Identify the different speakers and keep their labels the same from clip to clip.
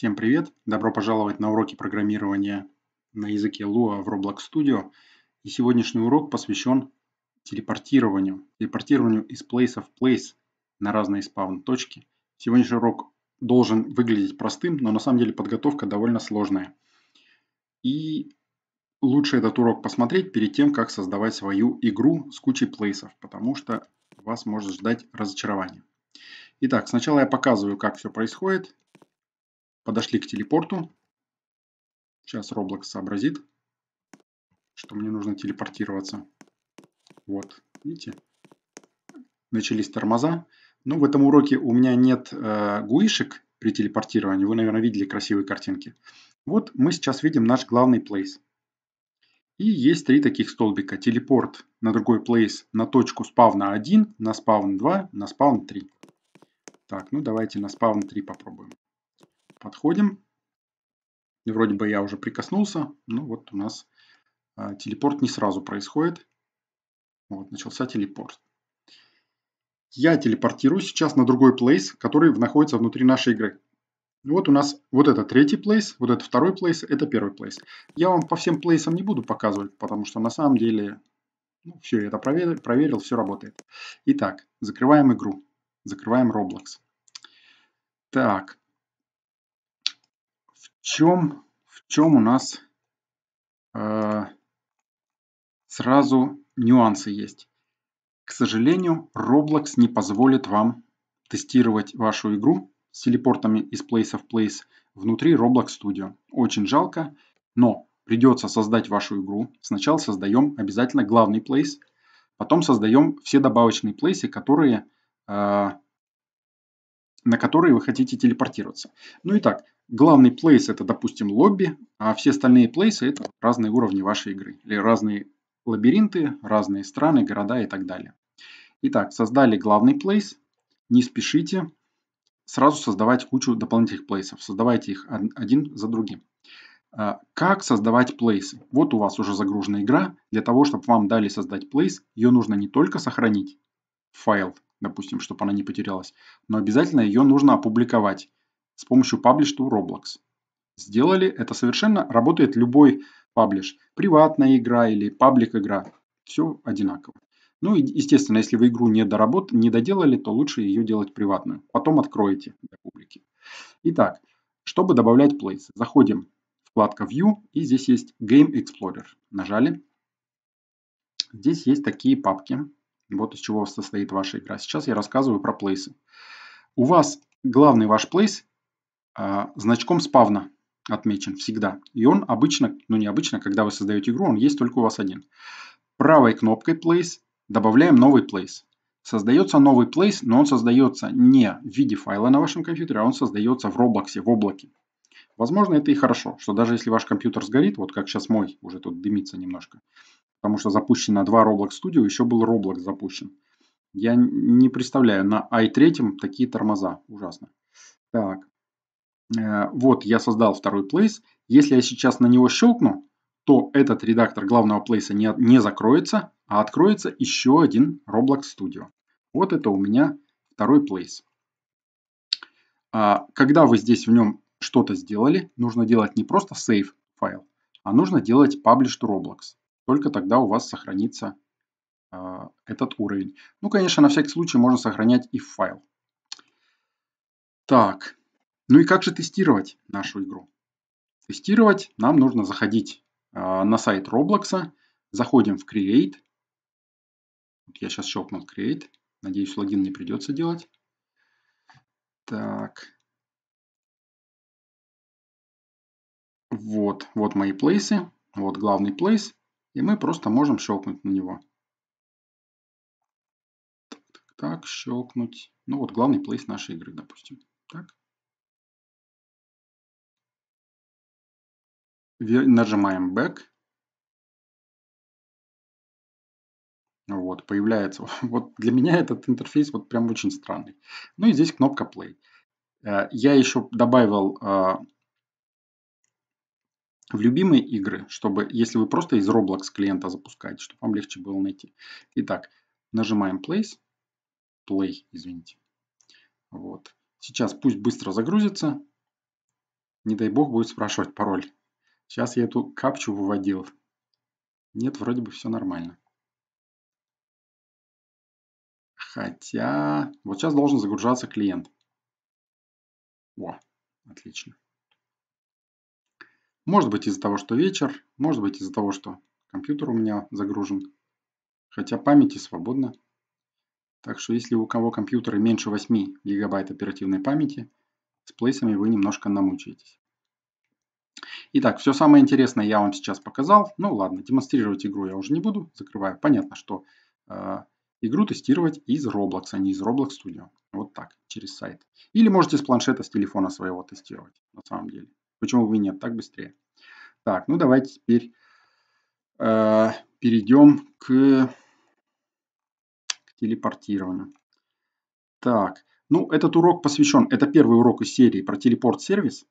Speaker 1: Всем привет! Добро пожаловать на уроки программирования на языке Lua в Roblox Studio. И сегодняшний урок посвящен телепортированию. Телепортированию из place of place на разные спаун-точки. Сегодняшний урок должен выглядеть простым, но на самом деле подготовка довольно сложная. И лучше этот урок посмотреть перед тем, как создавать свою игру с кучей плейсов, потому что вас может ждать разочарование. Итак, сначала я показываю, как все происходит. Подошли к телепорту. Сейчас Roblox сообразит, что мне нужно телепортироваться. Вот, видите? Начались тормоза. Ну, в этом уроке у меня нет э, гуишек при телепортировании. Вы, наверное, видели красивые картинки. Вот мы сейчас видим наш главный плейс. И есть три таких столбика. Телепорт на другой плейс на точку спавна 1, на спавн 2, на спавн 3. Так, ну давайте на спавн 3 попробуем подходим. вроде бы я уже прикоснулся, но вот у нас э, телепорт не сразу происходит. Вот, начался телепорт. Я телепортируюсь сейчас на другой плейс, который находится внутри нашей игры. Вот у нас вот это третий плейс, вот это второй плейс, это первый плейс. Я вам по всем плейсам не буду показывать, потому что на самом деле ну, все, я это проверил, проверил, все работает. Итак, закрываем игру. Закрываем Roblox. Так, чем, в чем у нас э, сразу нюансы есть. К сожалению, Roblox не позволит вам тестировать вашу игру с телепортами из Place of Place внутри Roblox Studio. Очень жалко, но придется создать вашу игру. Сначала создаем обязательно главный плейс, потом создаем все добавочные плейсы, которые э, на которые вы хотите телепортироваться. Ну и так, главный плейс это, допустим, лобби, а все остальные плейсы это разные уровни вашей игры или разные лабиринты, разные страны, города и так далее. Итак, создали главный плейс, не спешите сразу создавать кучу дополнительных плейсов, создавайте их один за другим. А, как создавать плейсы? Вот у вас уже загружена игра. Для того, чтобы вам дали создать плейс, ее нужно не только сохранить в файл допустим, чтобы она не потерялась. Но обязательно ее нужно опубликовать с помощью Publish to Roblox. Сделали, это совершенно работает любой паблиш. Приватная игра или паблик игра. Все одинаково. Ну и, естественно, если вы игру не, доработ... не доделали, то лучше ее делать приватную. Потом откроете для публики. Итак, чтобы добавлять плейсы, заходим в вкладка View, и здесь есть Game Explorer. Нажали. Здесь есть такие папки. Вот из чего состоит ваша игра. Сейчас я рассказываю про плейсы. У вас главный ваш плейс а, значком спавна отмечен всегда. И он обычно, ну не обычно, когда вы создаете игру, он есть только у вас один. Правой кнопкой place добавляем новый place. Создается новый place, но он создается не в виде файла на вашем компьютере, а он создается в Roblox, в облаке. Возможно, это и хорошо, что даже если ваш компьютер сгорит, вот как сейчас мой уже тут дымится немножко, потому что запущен на 2 Roblox Studio, еще был Roblox запущен. Я не представляю, на i3 такие тормоза. Ужасно. Так. Э, вот, я создал второй плейс. Если я сейчас на него щелкну, то этот редактор главного плейса не, не закроется, а откроется еще один Roblox Studio. Вот это у меня второй плейс. А, когда вы здесь в нем что-то сделали, нужно делать не просто save файл, а нужно делать publish Roblox. Только тогда у вас сохранится а, этот уровень. Ну, конечно, на всякий случай можно сохранять и файл. Так, ну и как же тестировать нашу игру? Тестировать нам нужно заходить э, на сайт Roblox, заходим в Create. Вот я сейчас щелкнул Create. Надеюсь, логин не придется делать. Так. Вот, вот мои плейсы. Вот главный плейс. И мы просто можем щелкнуть на него. Так, так, так, щелкнуть. Ну вот главный плейс нашей игры, допустим. Так. Нажимаем Back. Вот, появляется. Вот для меня этот интерфейс вот прям очень странный. Ну и здесь кнопка Play. Э, я еще добавил э, в любимые игры, чтобы, если вы просто из Roblox клиента запускаете, чтобы вам легче было найти. Итак, нажимаем Place, Play, извините. Вот. Сейчас пусть быстро загрузится. Не дай бог будет спрашивать пароль. Сейчас я эту капчу выводил. Нет, вроде бы все нормально. Хотя, вот сейчас должен загружаться клиент. О, отлично. Может быть из-за того, что вечер, может быть из-за того, что компьютер у меня загружен. Хотя памяти свободно. Так что если у кого компьютеры меньше 8 гигабайт оперативной памяти, с плейсами вы немножко намучаетесь. Итак, все самое интересное я вам сейчас показал. Ну ладно, демонстрировать игру я уже не буду, закрываю. Понятно, что э, игру тестировать из Roblox, а не из Roblox Studio. Вот так, через сайт. Или можете с планшета, с телефона своего тестировать, на самом деле. Почему бы и нет, так быстрее. Так, ну давайте теперь э, перейдем к, к телепортированию. Так, ну этот урок посвящен, это первый урок из серии про телепорт-сервис.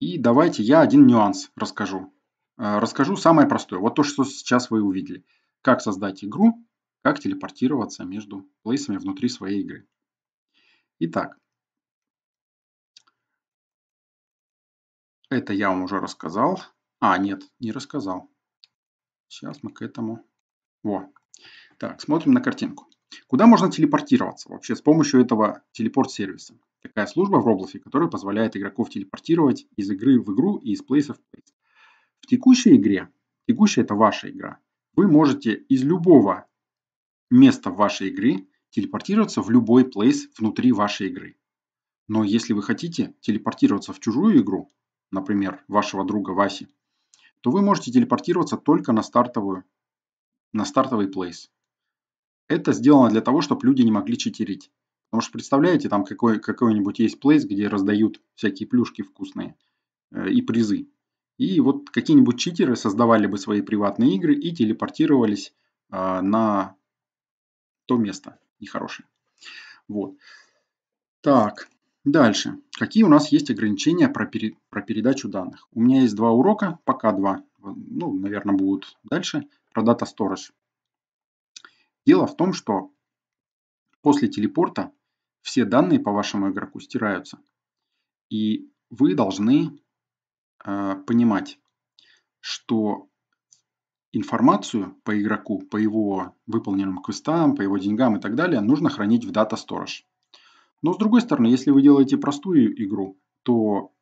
Speaker 1: И давайте я один нюанс расскажу. Э, расскажу самое простое, вот то, что сейчас вы увидели. Как создать игру, как телепортироваться между плейсами внутри своей игры. Итак, Это я вам уже рассказал. А, нет, не рассказал. Сейчас мы к этому... Во. Так, смотрим на картинку. Куда можно телепортироваться вообще с помощью этого телепорт-сервиса? Такая служба в Роблофе, которая позволяет игроков телепортировать из игры в игру и из плейса в плейс. В текущей игре, текущая это ваша игра, вы можете из любого места вашей игры телепортироваться в любой плейс внутри вашей игры. Но если вы хотите телепортироваться в чужую игру, например, вашего друга Васи, то вы можете телепортироваться только на, стартовую, на стартовый плейс. Это сделано для того, чтобы люди не могли читерить. Потому что представляете, там какой, какой-нибудь есть плейс, где раздают всякие плюшки вкусные э, и призы. И вот какие-нибудь читеры создавали бы свои приватные игры и телепортировались э, на то место нехорошее. Вот. Так, Дальше. Какие у нас есть ограничения про, пере, про передачу данных? У меня есть два урока, пока два. Ну, наверное, будут дальше. Про Data Storage. Дело в том, что после телепорта все данные по вашему игроку стираются. И вы должны э, понимать, что информацию по игроку, по его выполненным квестам, по его деньгам и так далее нужно хранить в Data Storage. Но с другой стороны, если вы делаете простую игру, то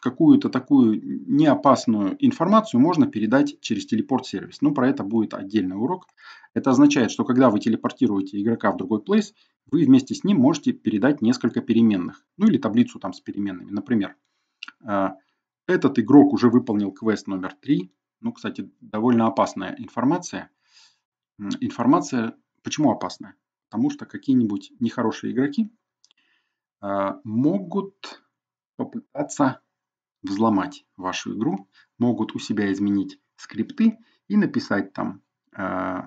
Speaker 1: какую-то такую неопасную информацию можно передать через телепорт-сервис. Но ну, про это будет отдельный урок. Это означает, что когда вы телепортируете игрока в другой плейс, вы вместе с ним можете передать несколько переменных. Ну или таблицу там с переменными. Например, а, этот игрок уже выполнил квест номер 3. Ну, кстати, довольно опасная информация. Информация, почему опасная? потому что какие-нибудь нехорошие игроки э, могут попытаться взломать вашу игру, могут у себя изменить скрипты и написать там, э,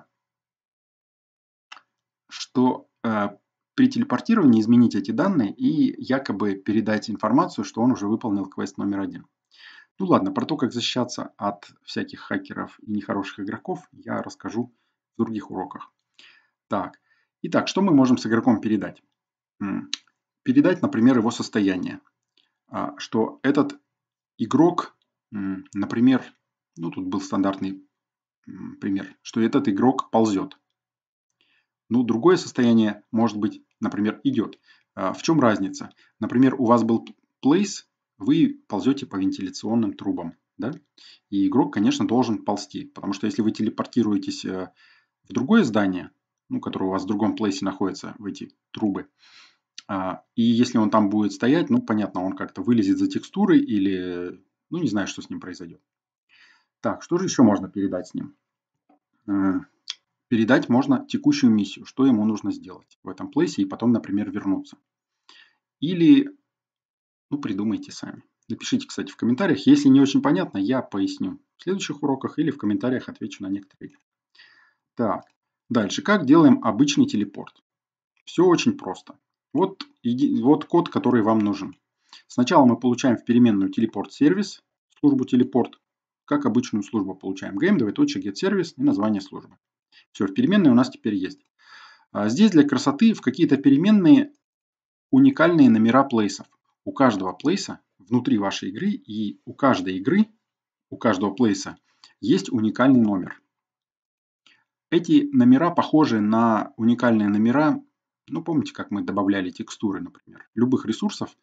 Speaker 1: что э, при телепортировании изменить эти данные и якобы передать информацию, что он уже выполнил квест номер один. Ну ладно, про то, как защищаться от всяких хакеров и нехороших игроков, я расскажу в других уроках. Так, Итак, что мы можем с игроком передать? Передать, например, его состояние. А, что этот игрок, например, ну тут был стандартный пример, что этот игрок ползет. Ну, другое состояние может быть, например, идет. А, в чем разница? Например, у вас был place, вы ползете по вентиляционным трубам. Да? И игрок, конечно, должен ползти, потому что если вы телепортируетесь э, в другое здание, ну, который у вас в другом плейсе находится, в эти трубы. А, и если он там будет стоять, ну, понятно, он как-то вылезет за текстуры или, ну, не знаю, что с ним произойдет. Так, что же еще можно передать с ним? Э, передать можно текущую миссию, что ему нужно сделать в этом плейсе и потом, например, вернуться. Или, ну, придумайте сами. Напишите, кстати, в комментариях. Если не очень понятно, я поясню в следующих уроках или в комментариях отвечу на некоторые. Так, Дальше, как делаем обычный телепорт? Все очень просто. Вот, вот код, который вам нужен. Сначала мы получаем в переменную телепорт-сервис, службу телепорт, как обычную службу получаем. game.getService и название службы. Все, в переменной у нас теперь есть. А, здесь для красоты в какие-то переменные уникальные номера плейсов. У каждого плейса внутри вашей игры и у каждой игры, у каждого плейса есть уникальный номер. Эти номера похожи на уникальные номера, ну помните, как мы добавляли текстуры, например, любых ресурсов,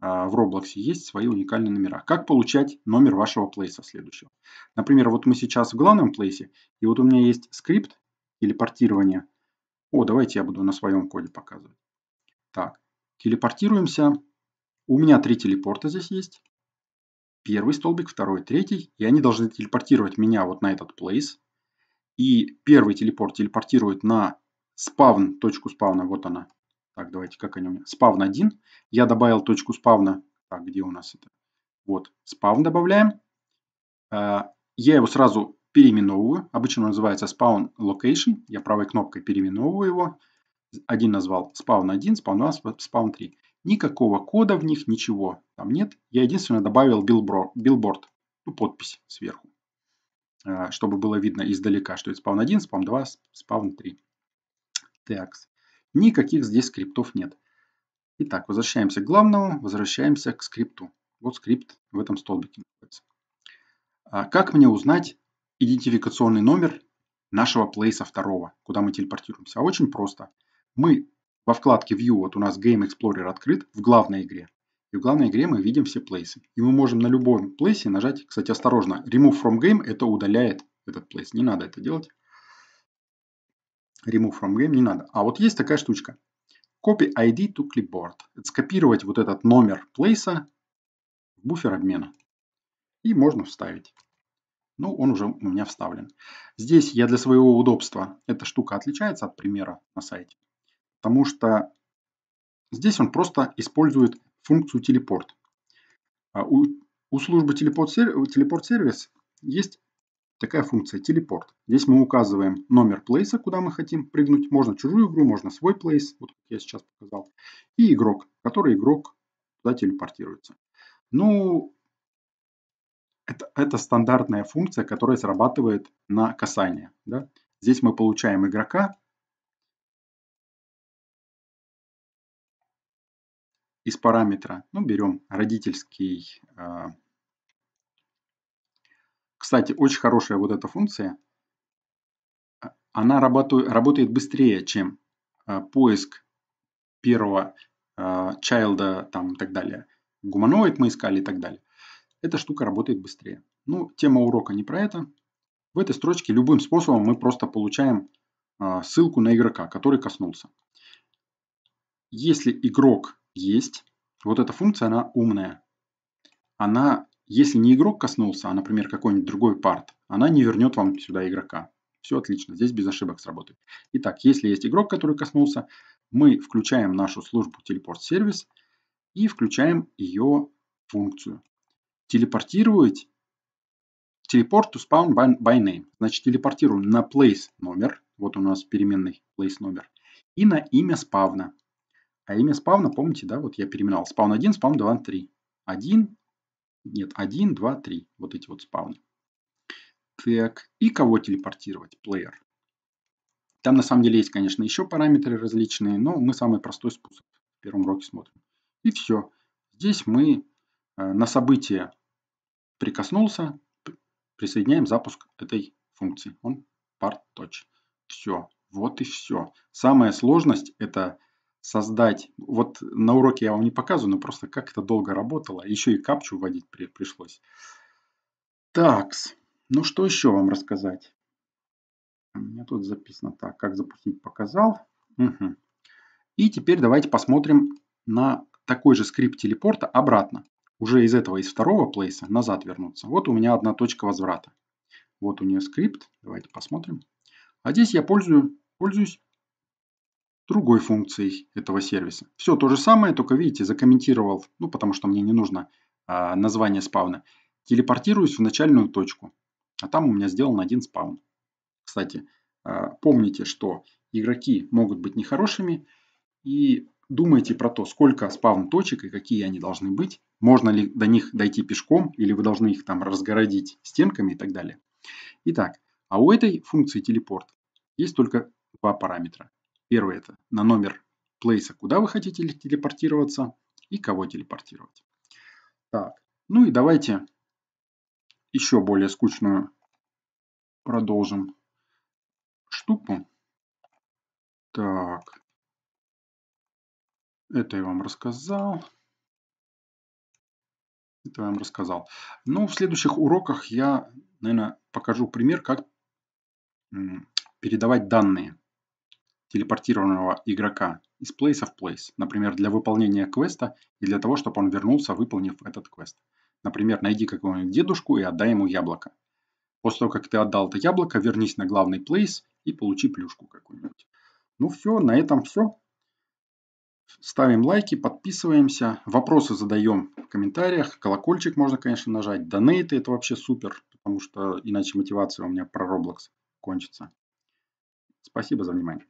Speaker 1: а, в Roblox есть свои уникальные номера. Как получать номер вашего плейса следующего? Например, вот мы сейчас в главном плейсе, и вот у меня есть скрипт или портирование. О, давайте я буду на своем коде показывать. Так, телепортируемся. У меня три телепорта здесь есть. Первый столбик, второй, третий. И они должны телепортировать меня вот на этот place. И первый телепорт телепортирует на спавн, точку спавна, вот она. Так, давайте, как они у меня? Спавн 1. Я добавил точку спавна. Так, где у нас это? Вот, спавн добавляем. А, я его сразу переименовываю. Обычно он называется спавн Location. Я правой кнопкой переименовываю его. Один назвал спавн 1, спавн 2, спавн 3. Никакого кода в них, ничего там нет. Я единственное добавил билборд, ну, подпись сверху. А, чтобы было видно издалека, что это спавн 1, спавн 2, спавн 3. Так, никаких здесь скриптов нет. Итак, возвращаемся к главному, возвращаемся к скрипту. Вот скрипт в этом столбике находится. А как мне узнать идентификационный номер нашего плейса второго, куда мы телепортируемся? А очень просто. Мы во вкладке View, вот у нас Game Explorer открыт в главной игре. И в главной игре мы видим все плейсы. И мы можем на любом плейсе нажать, кстати, осторожно, remove from game, это удаляет этот плейс. Не надо это делать. Remove from game не надо. А вот есть такая штучка. Copy ID to clipboard. Это скопировать вот этот номер плейса в буфер обмена. И можно вставить. Ну, он уже у меня вставлен. Здесь я для своего удобства, эта штука отличается от примера на сайте, потому что здесь он просто использует функцию телепорт. А у, службы телепорт-сервис есть такая функция телепорт. Здесь мы указываем номер плейса, куда мы хотим прыгнуть. Можно чужую игру, можно свой плейс, вот как я сейчас показал. И игрок, который игрок туда телепортируется. Ну, это, это стандартная функция, которая срабатывает на касание. Да? Здесь мы получаем игрока, из параметра, ну, берем родительский. Э. Кстати, очень хорошая вот эта функция. А, она работает быстрее, чем э, поиск первого э, чайлда там и так далее. Гуманоид мы искали и так далее. Эта штука работает быстрее. Ну, тема урока не про это. В этой строчке любым способом мы просто получаем ссылку на игрока, который коснулся. Если игрок есть. Вот эта функция, она умная. Она, если не игрок коснулся, а, например, какой-нибудь другой парт, она не вернет вам сюда игрока. Все отлично, здесь без ошибок сработает. Итак, если есть игрок, который коснулся, мы включаем нашу службу телепорт-сервис и включаем ее функцию. Телепортировать телепорт to spawn by, by name. Значит, телепортируем на place номер, вот у нас переменный place номер, и на имя спавна. А имя спавна, помните, да, вот я переименовал. Спавн 1, спавн 2, 3. 1, нет, 1, 2, 3. Вот эти вот спавны. Так, и кого телепортировать? Плеер. Там на самом деле есть, конечно, еще параметры различные, но мы самый простой способ в первом уроке смотрим. И все. Здесь мы э, на событие прикоснулся, присоединяем запуск этой функции. Он part touch. Все. Вот и все. Самая сложность это создать, вот на уроке я вам не показываю, но просто как это долго работало, еще и капчу вводить при, пришлось. Такс, ну что еще вам рассказать? У меня тут записано так, как запустить показал. Угу. И теперь давайте посмотрим на такой же скрипт телепорта обратно. Уже из этого, из второго плейса назад вернуться. Вот у меня одна точка возврата. Вот у нее скрипт. Давайте посмотрим. А здесь я пользую, пользуюсь другой функцией этого сервиса. Все то же самое, только видите, закомментировал, ну потому что мне не нужно а, название спавна. Телепортируюсь в начальную точку, а там у меня сделан один спаун. Кстати, а, помните, что игроки могут быть нехорошими и думайте про то, сколько спавн точек и какие они должны быть, можно ли до них дойти пешком или вы должны их там разгородить стенками и так далее. Итак, а у этой функции телепорт есть только два параметра. Первое это на номер плейса, куда вы хотите телепортироваться и кого телепортировать. Так, ну и давайте еще более скучную продолжим штуку. Так, это я вам рассказал. Это я вам рассказал. Но ну, в следующих уроках я, наверное, покажу пример, как передавать данные телепортированного игрока из place в place, например, для выполнения квеста и для того, чтобы он вернулся, выполнив этот квест. Например, найди какого-нибудь дедушку и отдай ему яблоко. После того, как ты отдал это яблоко, вернись на главный плейс и получи плюшку какую-нибудь. Ну все, на этом все. Ставим лайки, подписываемся, вопросы задаем в комментариях, колокольчик можно, конечно, нажать, донейты это вообще супер, потому что иначе мотивация у меня про Roblox кончится. Спасибо за внимание.